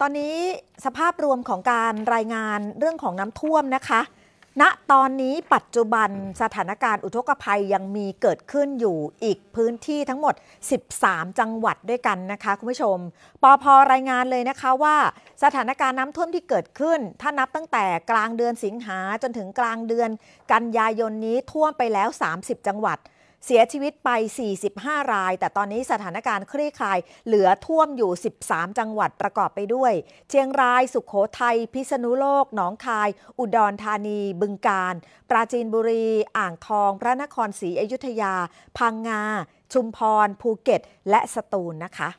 ตอนนี้สภาพรวมของการรายงานเรื่องของน้ำท่วมนะคะ ณ ตอนนี้ปัจจุบันสถานการณ์อุทกภัยยังมีเกิดขึ้นอยู่อีกพื้นที่ทั้งหมด 13 จังหวัดด้วยกันนะคะคุณผู้ชมปอพอรายงานเลยนะคะว่า สถานการณ์น้ำท่วมที่เกิดขึ้น ถ้านับตั้งแต่กลางเดือนสิงหาจนถึงกลางเดือนกันยายนนี้ท่วมไปแล้ว 30 จังหวัดเสียชีวิตไป 45 ราย แต่ตอนนี้สถานการณ์คลี่คลาย เหลือท่วมอยู่ 13 จังหวัดประกอบไปด้วย เชียงราย สุขโขทัย พิษณุโลก หนองคาย อุดรธานี บึงกาฬปราจีนบุรี อ่างทอง พระนครศรีอยุธยา พังงา ชุมพร ภูเก็ต และสตูลนะคะ